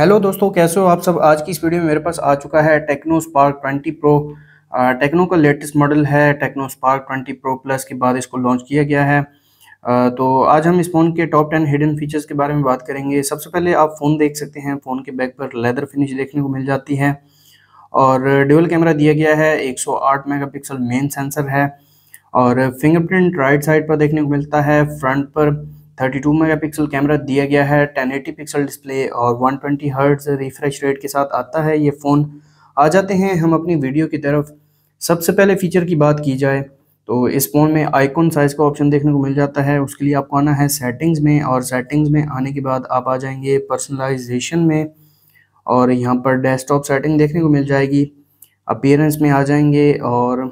hello दोस्तों कैसे हो आप सब आज की इस वीडियो में मेरे पास आ चुका है Tecno Spark twenty Pro Tecno का लेटेस्ट मॉडल है Tecno Spark twenty Pro plus के बाद इसको लॉन्च किया गया है आ, तो आज हम इस फ़ोन के टॉप टेन हिडन फीचर्स के बारे में बात करेंगे सबसे पहले आप फ़ोन देख सकते हैं फ़ोन के बैक पर लेदर फिनिश देखने को मिल जाती है और डिबल कैमरा दिया गया है 108 मेगापिक्सल मेन सेंसर है और फिंगरप्रिंट राइट साइड पर देखने को मिलता है फ्रंट पर 32 मेगापिक्सल कैमरा दिया गया है 1080 पिक्सल डिस्प्ले और 120 ट्वेंटी हर्ट्स रिफ्रेश रेट के साथ आता है ये फ़ोन आ जाते हैं हम अपनी वीडियो की तरफ सबसे पहले फ़ीचर की बात की जाए तो इस फ़ोन में आइकॉन साइज़ का ऑप्शन देखने को मिल जाता है उसके लिए आपको आना है सेटिंग्स में और सेटिंग्स में आने के बाद आप आ जाएंगे पर्सनलाइजेशन में और यहाँ पर डेस्कटॉप सेटिंग देखने को मिल जाएगी अपियरेंस में आ जाएंगे और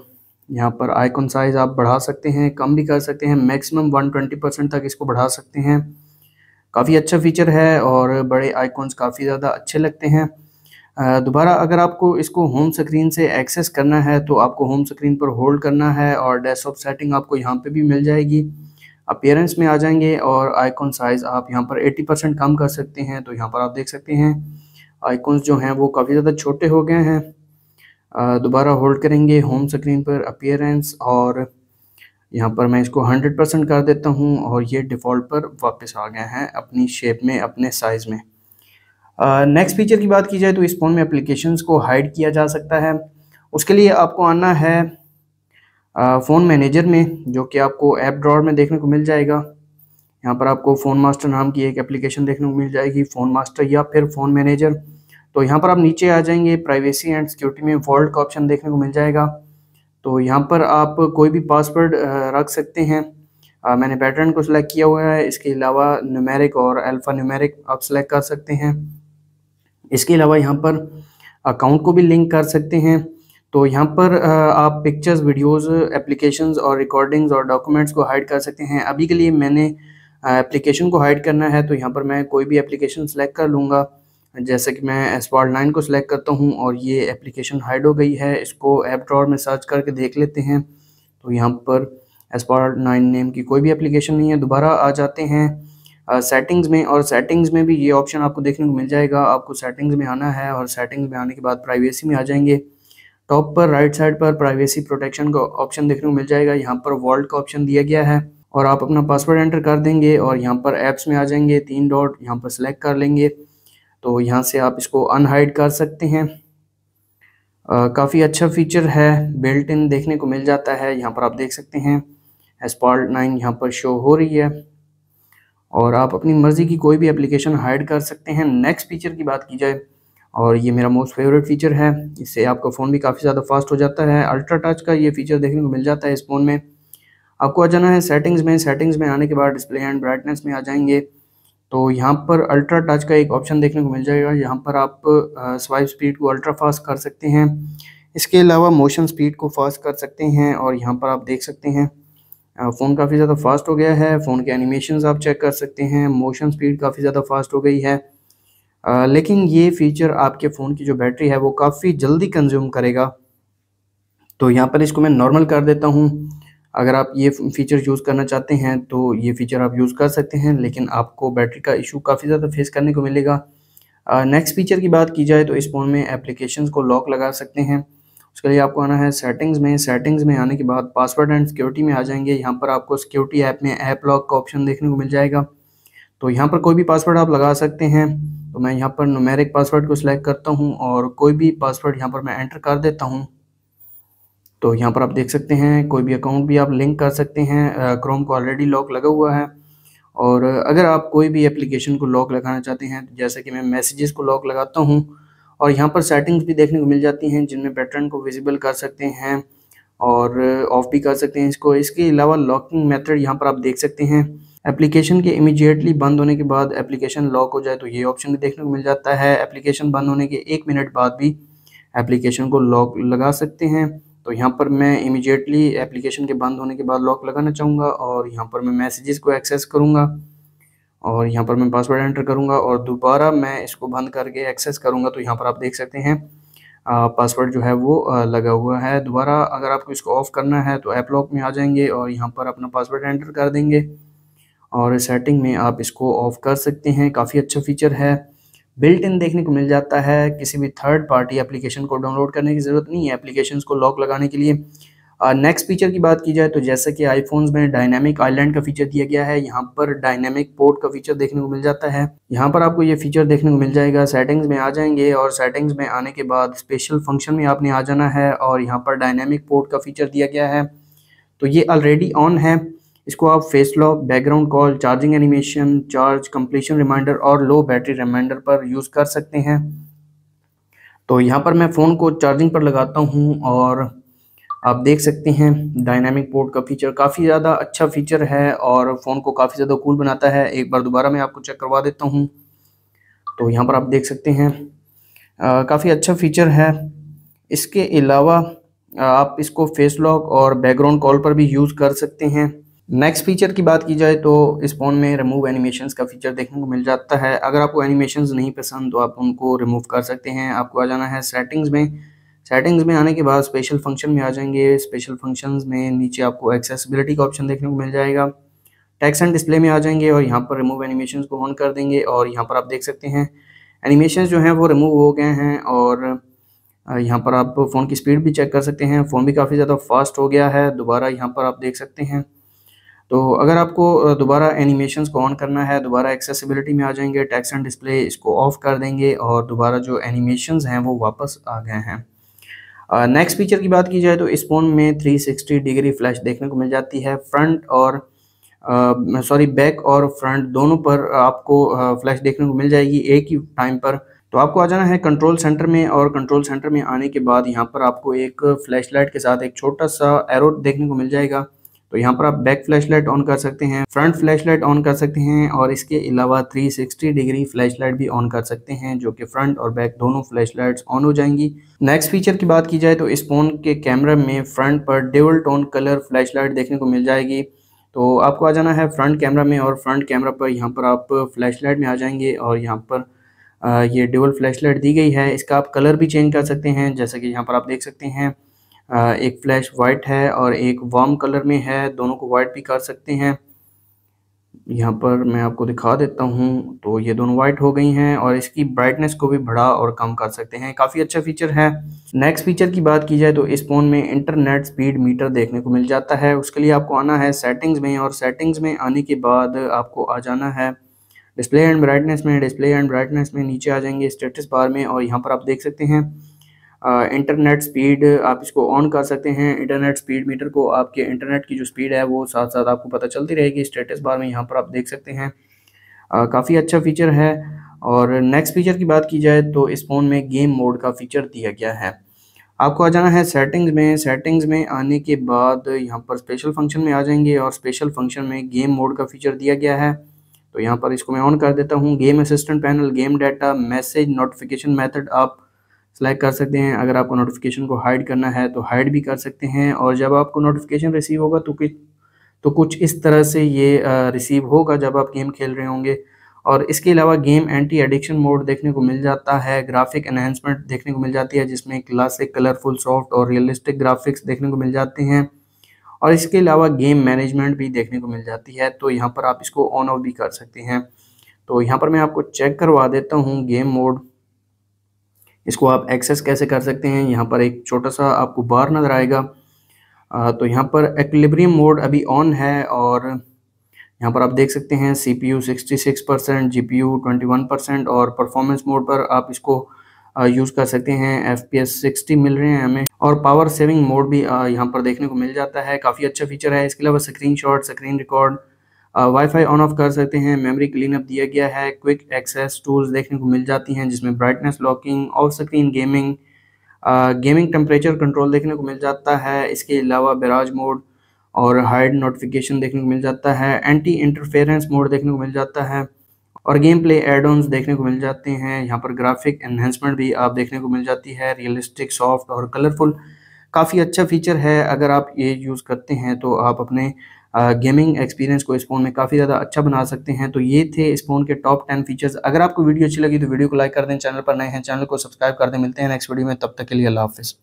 यहाँ पर आइकन साइज आप बढ़ा सकते हैं कम भी कर सकते हैं मैक्सिमम 120 परसेंट तक इसको बढ़ा सकते हैं काफ़ी अच्छा फीचर है और बड़े आइकॉन्स काफ़ी ज़्यादा अच्छे लगते हैं दोबारा अगर आपको इसको होम स्क्रीन से एक्सेस करना है तो आपको होम स्क्रीन पर होल्ड करना है और डेस्कटॉप सेटिंग आपको यहाँ पे भी मिल जाएगी अपेयरेंस में आ जाएंगे और आइकॉन साइज़ आप यहाँ पर 80 परसेंट कम कर सकते हैं तो यहाँ पर आप देख सकते हैं आइकॉन्स जो हैं वो काफ़ी ज़्यादा छोटे हो गए हैं दोबारा होल्ड करेंगे होम स्क्रीन पर अपियरेंस और यहाँ पर मैं इसको 100 परसेंट कर देता हूँ और ये डिफ़ॉल्ट पर वापस आ गए हैं अपनी शेप में अपने साइज़ में नेक्स्ट फीचर की बात की जाए तो इस फ़ोन में एप्लीकेशंस को हाइड किया जा सकता है उसके लिए आपको आना है फ़ोन मैनेजर में जो कि आपको ऐप ड्रॉर में देखने को मिल जाएगा यहाँ पर आपको फ़ोन मास्टर नाम की एक एप्लीकेशन देखने को मिल जाएगी फ़ोन मास्टर या फिर फ़ोन मैनेजर तो यहाँ पर आप नीचे आ जाएंगे प्राइवेसी एंड सिक्योरिटी में वर्ल्ड का ऑप्शन देखने को मिल जाएगा तो यहाँ पर आप कोई भी पासवर्ड रख सकते हैं आ, मैंने पैटर्न को सिलेक्ट किया हुआ है इसके अलावा न्यूमेरिक और अल्फ़ा न्यूमेरिक आप सिलेक्ट कर सकते हैं इसके अलावा यहाँ पर अकाउंट को भी लिंक कर सकते हैं तो यहाँ पर आप पिक्चर्स वीडियोस एप्लीकेशंस और रिकॉर्डिंग्स और डॉक्यूमेंट्स को हाइड कर सकते हैं अभी के लिए मैंने एप्लीकेशन को हाइड करना है तो यहाँ पर मैं कोई भी एप्लीकेशन सेलेक्ट कर लूँगा जैसे कि मैं एसपार्ट नाइन को सिलेक्ट करता हूँ और ये एप्लीकेशन हाइड हो गई है इसको ऐप ड्रॉर में सर्च करके देख लेते हैं तो यहाँ पर एसपार्ट नाइन नेम की कोई भी एप्लीकेशन नहीं है दोबारा आ जाते हैं सेटिंग्स में और सेटिंग्स में भी ये ऑप्शन आपको देखने को मिल जाएगा आपको सेटिंग्स में आना है और सेटिंग्स में आने के बाद प्राइवेसी में आ जाएंगे टॉप पर राइट साइड पर प्राइवेसी प्रोटेक्शन का ऑप्शन देखने को मिल जाएगा यहाँ पर वॉल्ट का ऑप्शन दिया गया है और आप अपना पासवर्ड एंटर कर देंगे और यहाँ पर एप्स में आ जाएंगे तीन डॉट यहाँ पर सिलेक्ट कर लेंगे तो यहाँ से आप इसको अनहाइड कर सकते हैं काफ़ी अच्छा फीचर है बिल्ट इन देखने को मिल जाता है यहाँ पर आप देख सकते हैं एसपाल्ट नाइन यहाँ पर शो हो रही है और आप अपनी मर्ज़ी की कोई भी एप्लीकेशन हाइड कर सकते हैं नेक्स्ट फीचर की बात की जाए और ये मेरा मोस्ट फेवरेट फीचर है इससे आपका फ़ोन भी काफ़ी ज़्यादा फास्ट हो जाता है अल्ट्रा टच का ये फीचर देखने को मिल जाता है इस फ़ोन में आपको आ जाना है सेटिंग्स में सेटिंग्स में आने के बाद डिस्प्ले एंड ब्राइटनेस में आ जाएंगे तो यहाँ पर अल्ट्रा टच का एक ऑप्शन देखने को मिल जाएगा यहाँ पर आप स्वाइप स्पीड को अल्ट्रा फास्ट कर सकते हैं इसके अलावा मोशन स्पीड को फास्ट कर सकते हैं और यहाँ पर आप देख सकते हैं फ़ोन काफ़ी ज़्यादा फास्ट हो गया है फ़ोन के एनिमेशन आप चेक कर सकते हैं मोशन स्पीड काफ़ी ज़्यादा फास्ट हो गई है लेकिन ये फ़ीचर आपके फ़ोन की जो बैटरी है वो काफ़ी जल्दी कंज्यूम करेगा तो यहाँ पर इसको मैं नॉर्मल कर देता हूँ अगर आप ये फीचर यूज़ करना चाहते हैं तो ये फीचर आप यूज़ कर सकते हैं लेकिन आपको बैटरी का इशू काफ़ी ज़्यादा फेस करने को मिलेगा नेक्स्ट फीचर की बात की जाए तो इस फ़ोन में एप्लीकेशन को लॉक लगा सकते हैं उसके लिए आपको आना है सेटिंग्स में सेटिंग्स में आने के बाद पासवर्ड एंड सिक्योरिटी में आ जाएंगे यहाँ पर आपको सिक्योरिटी ऐप में ऐप लॉक का ऑप्शन देखने को मिल जाएगा तो यहाँ पर कोई भी पासवर्ड आप लगा सकते हैं तो मैं यहाँ पर नुमेरिक पासवर्ड को सिलेक्ट करता हूँ और कोई भी पासवर्ड यहाँ पर मैं एंटर कर देता हूँ तो यहाँ पर आप देख सकते हैं कोई भी अकाउंट भी आप लिंक कर सकते हैं क्रोम को ऑलरेडी लॉक लगा हुआ है और अगर आप कोई भी एप्लीकेशन को लॉक लगाना चाहते हैं जैसे कि मैं मैसेजेस को लॉक लगाता हूँ और यहाँ पर सेटिंग्स भी देखने को मिल जाती हैं जिनमें पैटर्न को विजिबल कर सकते हैं और ऑफ भी कर सकते हैं इसको इसके अलावा लॉकिंग मेथड यहाँ पर आप देख सकते हैं एप्लीकेशन के इमीडिएटली बंद होने के बाद एप्लीकेशन लॉक हो जाए तो ये ऑप्शन भी देखने को मिल जाता है एप्लीकेशन बंद होने के एक मिनट बाद भी एप्लीकेशन को लॉक लगा सकते हैं तो यहाँ पर मैं इमिजिएटली एप्लीकेशन के बंद होने के बाद लॉक लगाना चाहूँगा और यहाँ पर मैं मैसेजेस को एक्सेस करूँगा और यहाँ पर मैं पासवर्ड एंटर करूँगा और दोबारा मैं इसको बंद करके एक्सेस करूँगा तो यहाँ पर आप देख सकते हैं पासवर्ड जो है वो लगा हुआ है दोबारा अगर आपको इसको ऑफ़ करना है तो ऐप लॉक में आ जाएंगे और यहाँ पर अपना पासवर्ड एंटर कर देंगे और सेटिंग में आप इसको ऑफ़ कर सकते हैं काफ़ी अच्छा फीचर है बिल्ट इन देखने को मिल जाता है किसी भी थर्ड पार्टी एप्लीकेशन को डाउनलोड करने की ज़रूरत नहीं है एप्लीकेशन को लॉक लगाने के लिए नेक्स्ट uh, फीचर की बात की जाए तो जैसे कि आईफोन्स में डायनेमिक आइलैंड का फीचर दिया गया है यहाँ पर डायनेमिक पोर्ट का फीचर देखने को मिल जाता है यहाँ पर आपको ये फीचर देखने को मिल जाएगा सेटिंग्स में आ जाएंगे और सेटिंग्स में आने के बाद स्पेशल फंक्शन में आपने आ जाना है और यहाँ पर डायनेमिक पोर्ट का फीचर दिया गया है तो ये ऑलरेडी ऑन है इसको आप face lock background call charging animation charge completion reminder और लो बैटरी रिमाइंडर पर यूज़ कर सकते हैं तो यहाँ पर मैं फ़ोन को चार्जिंग पर लगाता हूँ और आप देख सकते हैं डायनामिक पोर्ट का फीचर काफ़ी ज़्यादा अच्छा फीचर है और फ़ोन को काफ़ी ज़्यादा कूल बनाता है एक बार दोबारा मैं आपको चेक करवा देता हूँ तो यहाँ पर आप देख सकते हैं काफ़ी अच्छा फीचर है इसके अलावा आप इसको फेस लॉक और बैकग्राउंड कॉल पर भी यूज़ कर सकते हैं नेक्स्ट फीचर की बात की जाए तो इस फ़ोन में रिमूव एनिमेशंस का फीचर देखने को मिल जाता है अगर आपको एनिमेशंस नहीं पसंद तो आप उनको रिमूव कर सकते हैं आपको आ जाना है सेटिंग्स में सेटिंग्स में आने के बाद स्पेशल फंक्शन में आ जाएंगे स्पेशल फंक्शंस में नीचे आपको एक्सेसिबिलिटी का ऑप्शन देखने को मिल जाएगा टैक्स एंड डिस्प्ले में आ जाएंगे और यहाँ पर रिमूव एनिमेशन को ऑन कर देंगे और यहाँ पर आप देख सकते हैं एनिमेशन जो हैं वो रिमूव हो गए हैं और यहाँ पर आप फ़ोन की स्पीड भी चेक कर सकते हैं फ़ोन भी काफ़ी ज़्यादा फास्ट हो गया है दोबारा यहाँ पर आप देख सकते हैं तो अगर आपको दोबारा एनिमेशन को ऑन करना है दोबारा एक्सेसिबिलिटी में आ जाएंगे टैक्स एंड डिस्प्ले इसको ऑफ कर देंगे और दोबारा जो एनिमेशन हैं वो वापस आ गए हैं नेक्स्ट uh, फीचर की बात की जाए तो इस फ़ोन में 360 डिग्री फ्लैश देखने को मिल जाती है फ्रंट और सॉरी uh, बैक और फ्रंट दोनों पर आपको फ्लैश uh, देखने को मिल जाएगी एक ही टाइम पर तो आपको आ जाना है कंट्रोल सेंटर में और कंट्रोल सेंटर में आने के बाद यहाँ पर आपको एक फ्लैश लाइट के साथ एक छोटा सा एरो देखने को मिल जाएगा तो यहाँ पर आप बैक फ्लैशलाइट ऑन कर सकते हैं फ्रंट फ्लैशलाइट ऑन कर सकते हैं और इसके अलावा 360 डिग्री फ्लैशलाइट भी ऑन कर सकते हैं जो कि फ्रंट और बैक दोनों फ्लैशलाइट्स ऑन हो जाएंगी नेक्स्ट फीचर की बात की जाए तो इस फोन के कैमरा में फ्रंट पर डेवल टोन कलर लाइट देखने को मिल जाएगी तो आपको आ जाना है फ्रंट कैमरा में और फ्रंट कैमरा पर यहाँ पर आप लाइट में आ जाएंगे और यहाँ पर ये फ्लैश लाइट दी गई है इसका आप कलर भी चेंज कर सकते हैं जैसा कि यहाँ पर आप देख सकते हैं एक फ्लैश वाइट है और एक वार्म कलर में है दोनों को वाइट भी कर सकते हैं यहाँ पर मैं आपको दिखा देता हूँ तो ये दोनों वाइट हो गई हैं और इसकी ब्राइटनेस को भी बढ़ा और कम कर सकते हैं काफ़ी अच्छा फीचर है नेक्स्ट फीचर की बात की जाए तो इस फ़ोन में इंटरनेट स्पीड मीटर देखने को मिल जाता है उसके लिए आपको आना है सेटिंग्स में और सेटिंग्स में आने के बाद आपको आ जाना है डिस्प्ले एंड ब्राइटनेस में डिस्प्ले एंड ब्राइटनेस में नीचे आ जाएंगे स्टेटस बार में और यहाँ पर आप देख सकते हैं इंटरनेट स्पीड आप इसको ऑन कर सकते हैं इंटरनेट स्पीड मीटर को आपके इंटरनेट की जो स्पीड है वो साथ साथ आपको पता चलती रहेगी स्टेटस बार में यहाँ पर आप देख सकते हैं काफ़ी अच्छा फीचर है और नेक्स्ट फीचर की बात की जाए तो इस फ़ोन में गेम मोड का फीचर दिया गया है आपको आ जाना है सेटिंग्स में सेटिंग्स में आने के बाद यहाँ पर स्पेशल फंक्शन में आ जाएंगे और स्पेशल फंक्शन में गेम मोड का फीचर दिया गया है तो यहाँ पर इसको मैं ऑन कर देता हूँ game assistant panel game data message notification method आप सेलेक्ट कर सकते हैं अगर आपको नोटिफिकेशन को हाइड करना है तो हाइड भी कर सकते हैं और जब आपको नोटिफिकेशन रिसीव होगा तो कुछ तो कुछ इस तरह से ये रिसीव होगा जब आप गेम खेल रहे होंगे और इसके अलावा गेम एंटी एडिक्शन मोड देखने को मिल जाता है ग्राफिक एनहेंसमेंट देखने को मिल जाती है जिसमें क्लासिक कलरफुल सॉफ्ट और रियलिस्टिक ग्राफिक्स देखने को मिल जाते हैं और इसके अलावा गेम मैनेजमेंट भी देखने को मिल जाती है तो यहाँ पर आप इसको ऑन ऑफ भी कर सकते हैं तो यहाँ पर मैं आपको चेक करवा देता हूँ गेम मोड इसको आप एक्सेस कैसे कर सकते हैं यहाँ पर एक छोटा सा आपको बार नज़र आएगा आ, तो यहाँ पर एक्लिब्रियम मोड अभी ऑन है और यहाँ पर आप देख सकते हैं C P U sixty six percent G P U twenty one percent और परफॉर्मेंस मोड पर आप इसको यूज़ कर सकते हैं एफ पी एस सिक्सटी मिल रहे हैं हमें और पावर सेविंग मोड भी यहाँ पर देखने को मिल जाता है काफ़ी अच्छा फीचर है इसके अलावा screenshot screen record WiFi on off कर सकते हैं मेमोरी क्लीनअप दिया गया है क्विक एक्सेस टूल्स देखने को मिल जाती हैं जिसमें brightness locking off screen gaming gaming temperature control देखने को मिल जाता है इसके अलावा बराज मोड और हाइड नोटिफिकेशन देखने को मिल जाता है एंटी इंटरफेरेंस मोड देखने को मिल जाता है और गेम प्ले एड देखने को मिल जाते हैं यहाँ पर ग्राफिक एनहेंसमेंट भी आप देखने को मिल जाती है रियलिस्टिक सॉफ्ट और कलरफुल काफ़ी अच्छा फीचर है अगर आप ये यूज़ करते हैं तो आप अपने गेमिंग एक्सपीरियंस को इस फ़ोन में काफ़ी ज़्यादा अच्छा बना सकते हैं तो ये थे इस फ़ोन के टॉप टेन फीचर्स अगर आपको वीडियो अच्छी लगी तो वीडियो को लाइक कर दें चैनल पर नए हैं चैनल को सब्सक्राइब कर दें मिलते हैं नेक्स्ट वीडियो में तब तक के लिए अल्लाह हाफिज़